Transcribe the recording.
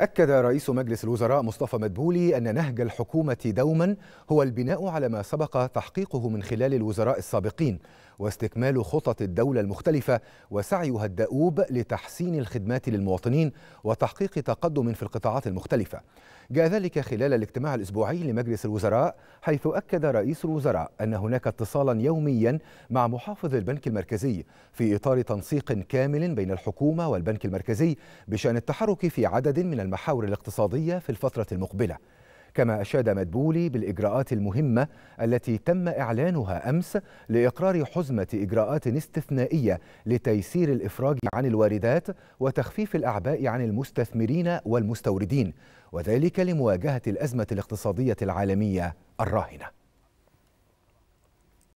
أكد رئيس مجلس الوزراء مصطفى مدبولي أن نهج الحكومة دوما هو البناء على ما سبق تحقيقه من خلال الوزراء السابقين واستكمال خطط الدولة المختلفة وسعيها الدؤوب لتحسين الخدمات للمواطنين وتحقيق تقدم في القطاعات المختلفة جاء ذلك خلال الاجتماع الأسبوعي لمجلس الوزراء حيث أكد رئيس الوزراء أن هناك اتصالا يوميا مع محافظ البنك المركزي في إطار تنسيق كامل بين الحكومة والبنك المركزي بشأن التحرك في عدد من المحاور الاقتصادية في الفترة المقبلة كما أشاد مدبولي بالإجراءات المهمة التي تم إعلانها أمس لإقرار حزمة إجراءات استثنائية لتيسير الإفراج عن الواردات وتخفيف الأعباء عن المستثمرين والمستوردين وذلك لمواجهة الأزمة الاقتصادية العالمية الراهنة